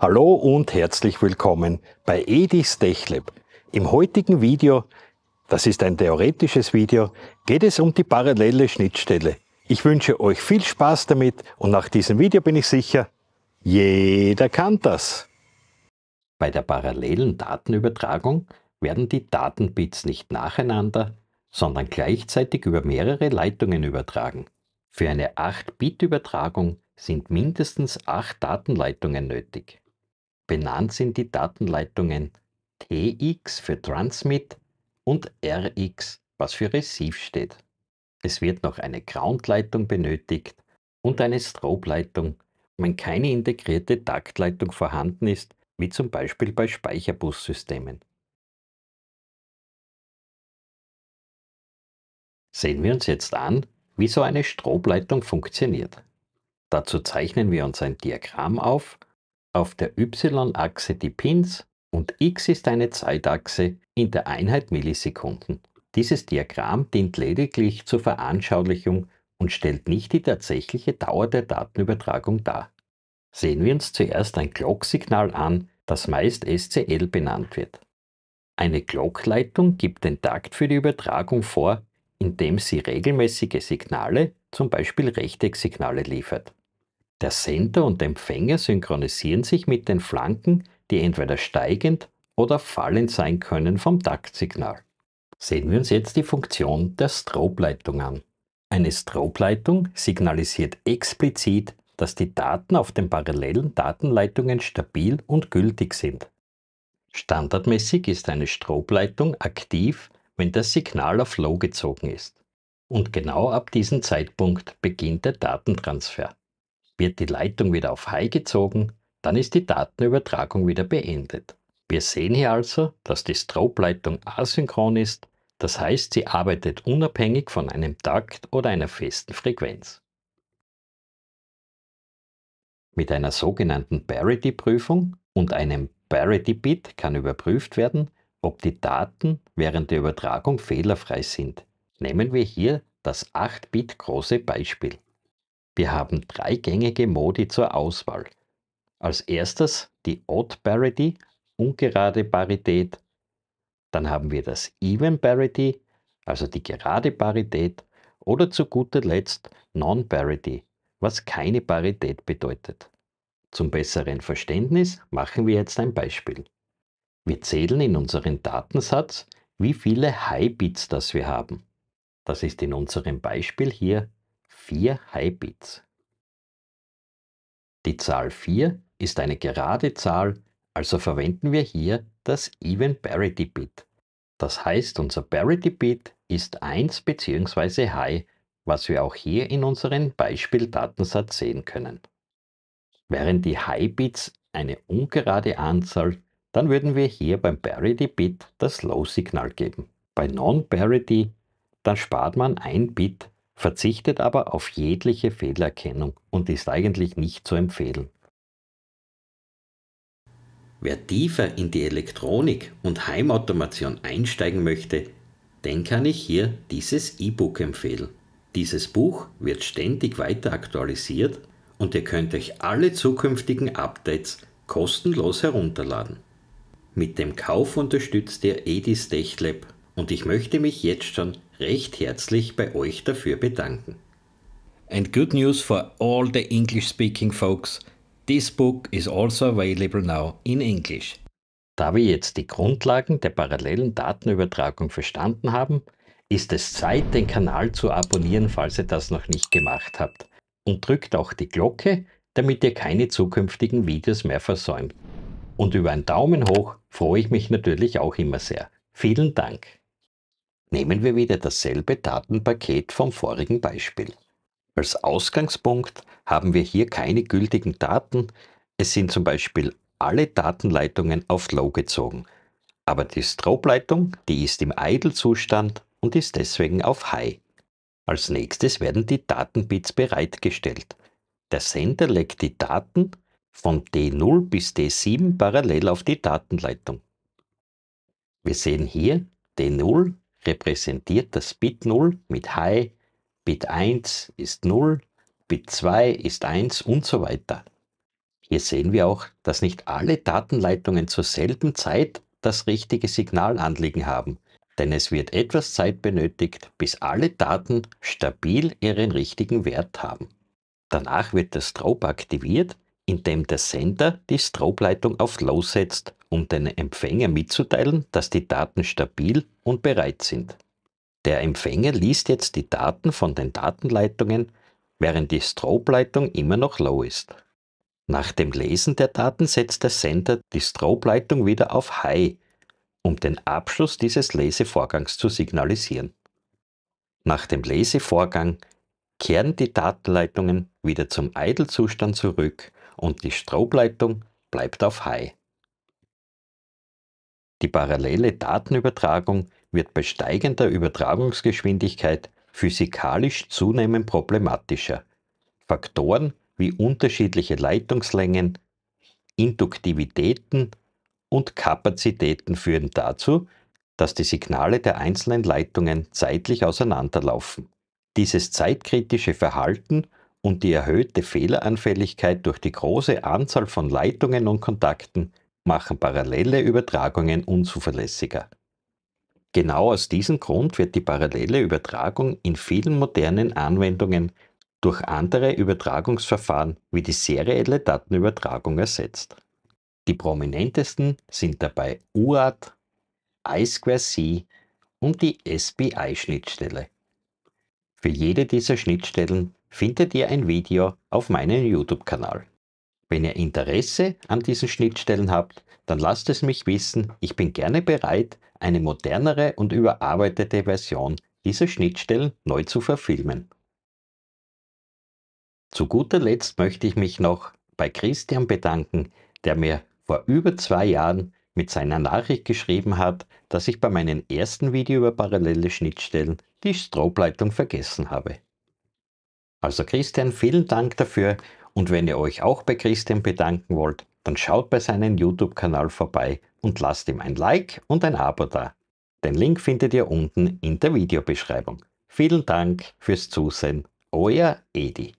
Hallo und herzlich willkommen bei Edis Techlab. Im heutigen Video, das ist ein theoretisches Video, geht es um die parallele Schnittstelle. Ich wünsche euch viel Spaß damit und nach diesem Video bin ich sicher, jeder kann das. Bei der parallelen Datenübertragung werden die Datenbits nicht nacheinander, sondern gleichzeitig über mehrere Leitungen übertragen. Für eine 8-Bit-Übertragung sind mindestens 8 Datenleitungen nötig. Benannt sind die Datenleitungen TX für Transmit und RX, was für Receive steht. Es wird noch eine Ground-Leitung benötigt und eine Strobe-Leitung, wenn keine integrierte Taktleitung vorhanden ist, wie zum Beispiel bei Speicherbussystemen. Sehen wir uns jetzt an, wie so eine Strobleitung funktioniert. Dazu zeichnen wir uns ein Diagramm auf auf der y-Achse die Pins und x ist eine Zeitachse in der Einheit Millisekunden. Dieses Diagramm dient lediglich zur Veranschaulichung und stellt nicht die tatsächliche Dauer der Datenübertragung dar. Sehen wir uns zuerst ein Glocksignal an, das meist SCL benannt wird. Eine Glockleitung gibt den Takt für die Übertragung vor, indem sie regelmäßige Signale, zum Beispiel Rechtecksignale, liefert. Der Sender und Empfänger synchronisieren sich mit den Flanken, die entweder steigend oder fallend sein können vom Taktsignal. Sehen wir uns jetzt die Funktion der Strobe-Leitung an. Eine Strobe-Leitung signalisiert explizit, dass die Daten auf den parallelen Datenleitungen stabil und gültig sind. Standardmäßig ist eine Strobleitung aktiv, wenn das Signal auf Low gezogen ist. Und genau ab diesem Zeitpunkt beginnt der Datentransfer. Wird die Leitung wieder auf High gezogen, dann ist die Datenübertragung wieder beendet. Wir sehen hier also, dass die Strobe-Leitung asynchron ist, das heißt, sie arbeitet unabhängig von einem Takt oder einer festen Frequenz. Mit einer sogenannten Parity-Prüfung und einem Parity-Bit kann überprüft werden, ob die Daten während der Übertragung fehlerfrei sind. Nehmen wir hier das 8-Bit große Beispiel. Wir haben drei gängige Modi zur Auswahl. Als erstes die Odd Parity, ungerade Parität. Dann haben wir das Even Parity, also die gerade Parität. Oder zu guter Letzt Non-Parity, was keine Parität bedeutet. Zum besseren Verständnis machen wir jetzt ein Beispiel. Wir zählen in unserem Datensatz, wie viele High-Bits das wir haben. Das ist in unserem Beispiel hier vier Highbits. Die Zahl 4 ist eine gerade Zahl, also verwenden wir hier das Even Parity Bit. Das heißt, unser Parity Bit ist 1 bzw. High, was wir auch hier in unserem Beispieldatensatz sehen können. Wären die High Bits eine ungerade Anzahl, dann würden wir hier beim Parity Bit das Low Signal geben. Bei Non Parity, dann spart man ein Bit verzichtet aber auf jegliche Fehlerkennung und ist eigentlich nicht zu empfehlen. Wer tiefer in die Elektronik und Heimautomation einsteigen möchte, den kann ich hier dieses E-Book empfehlen. Dieses Buch wird ständig weiter aktualisiert und ihr könnt euch alle zukünftigen Updates kostenlos herunterladen. Mit dem Kauf unterstützt ihr Edis TechLab und ich möchte mich jetzt schon recht herzlich bei euch dafür bedanken. And good news for all the English speaking folks. This book is also available now in English. Da wir jetzt die Grundlagen der parallelen Datenübertragung verstanden haben, ist es Zeit, den Kanal zu abonnieren, falls ihr das noch nicht gemacht habt. Und drückt auch die Glocke, damit ihr keine zukünftigen Videos mehr versäumt. Und über einen Daumen hoch freue ich mich natürlich auch immer sehr. Vielen Dank. Nehmen wir wieder dasselbe Datenpaket vom vorigen Beispiel. Als Ausgangspunkt haben wir hier keine gültigen Daten. Es sind zum Beispiel alle Datenleitungen auf Low gezogen. Aber die Strobe-Leitung, die ist im Idle-Zustand und ist deswegen auf High. Als nächstes werden die Datenbits bereitgestellt. Der Sender legt die Daten von D0 bis D7 parallel auf die Datenleitung. Wir sehen hier, D0 repräsentiert das Bit 0 mit High, Bit 1 ist 0, Bit 2 ist 1 und so weiter. Hier sehen wir auch, dass nicht alle Datenleitungen zur selben Zeit das richtige Signal anliegen haben, denn es wird etwas Zeit benötigt, bis alle Daten stabil ihren richtigen Wert haben. Danach wird der Strobe aktiviert, indem der Sender die Strobe-Leitung auf Low setzt um den Empfänger mitzuteilen, dass die Daten stabil und bereit sind. Der Empfänger liest jetzt die Daten von den Datenleitungen, während die Strobe-Leitung immer noch low ist. Nach dem Lesen der Daten setzt der Sender die Strobe-Leitung wieder auf High, um den Abschluss dieses Lesevorgangs zu signalisieren. Nach dem Lesevorgang kehren die Datenleitungen wieder zum Idle-Zustand zurück und die Strobe-Leitung bleibt auf High. Die parallele Datenübertragung wird bei steigender Übertragungsgeschwindigkeit physikalisch zunehmend problematischer. Faktoren wie unterschiedliche Leitungslängen, Induktivitäten und Kapazitäten führen dazu, dass die Signale der einzelnen Leitungen zeitlich auseinanderlaufen. Dieses zeitkritische Verhalten und die erhöhte Fehleranfälligkeit durch die große Anzahl von Leitungen und Kontakten machen parallele Übertragungen unzuverlässiger. Genau aus diesem Grund wird die parallele Übertragung in vielen modernen Anwendungen durch andere Übertragungsverfahren wie die serielle Datenübertragung ersetzt. Die prominentesten sind dabei UART, I2C und die sbi schnittstelle Für jede dieser Schnittstellen findet ihr ein Video auf meinem YouTube-Kanal. Wenn ihr Interesse an diesen Schnittstellen habt, dann lasst es mich wissen. Ich bin gerne bereit, eine modernere und überarbeitete Version dieser Schnittstellen neu zu verfilmen. Zu guter Letzt möchte ich mich noch bei Christian bedanken, der mir vor über zwei Jahren mit seiner Nachricht geschrieben hat, dass ich bei meinem ersten Video über parallele Schnittstellen die Strobleitung vergessen habe. Also Christian, vielen Dank dafür und wenn ihr euch auch bei Christian bedanken wollt, dann schaut bei seinem YouTube-Kanal vorbei und lasst ihm ein Like und ein Abo da. Den Link findet ihr unten in der Videobeschreibung. Vielen Dank fürs Zusehen. Euer Edi.